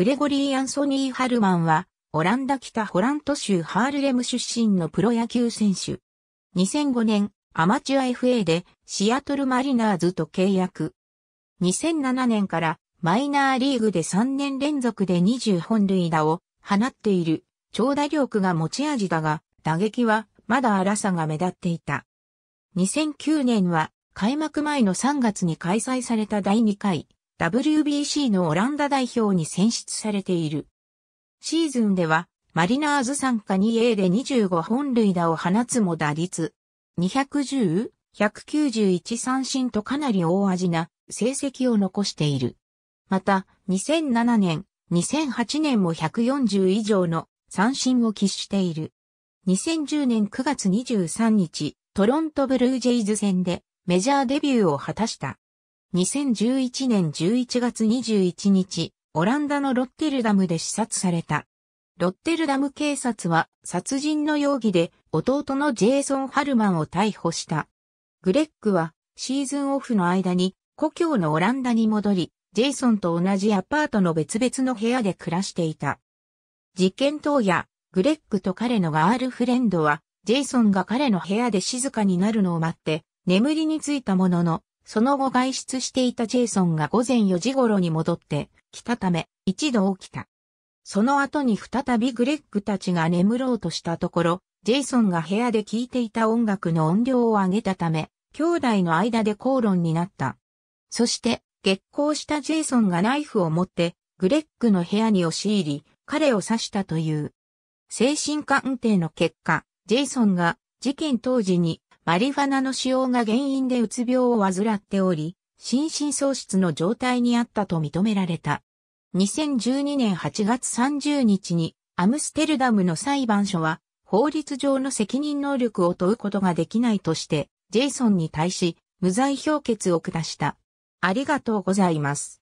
グレゴリー・アンソニー・ハルマンは、オランダ北ホラント州ハールレム出身のプロ野球選手。2005年、アマチュア FA でシアトルマリナーズと契約。2007年からマイナーリーグで3年連続で20本塁打を放っている長打力が持ち味だが、打撃はまだ荒さが目立っていた。2009年は開幕前の3月に開催された第2回 WBC のオランダ代表に選出されている。シーズンでは、マリナーズ参加 2A で25本塁打を放つも打率、210、191三振とかなり大味な成績を残している。また、2007年、2008年も140以上の三振を喫している。2010年9月23日、トロントブルージェイズ戦でメジャーデビューを果たした。2011年11月21日、オランダのロッテルダムで視察された。ロッテルダム警察は殺人の容疑で弟のジェイソン・ハルマンを逮捕した。グレッグはシーズンオフの間に故郷のオランダに戻り、ジェイソンと同じアパートの別々の部屋で暮らしていた。事件当夜、グレッグと彼のガールフレンドは、ジェイソンが彼の部屋で静かになるのを待って、眠りについたものの、その後外出していたジェイソンが午前4時頃に戻って来たため、一度起きた。その後に再びグレッグたちが眠ろうとしたところ、ジェイソンが部屋で聴いていた音楽の音量を上げたため、兄弟の間で口論になった。そして、激高したジェイソンがナイフを持って、グレッグの部屋に押し入り、彼を刺したという。精神鑑定の結果、ジェイソンが事件当時にマリファナの使用が原因でうつ病を患っており、心神喪失の状態にあったと認められた。2012年8月30日にアムステルダムの裁判所は法律上の責任能力を問うことができないとして、ジェイソンに対し無罪評決を下した。ありがとうございます。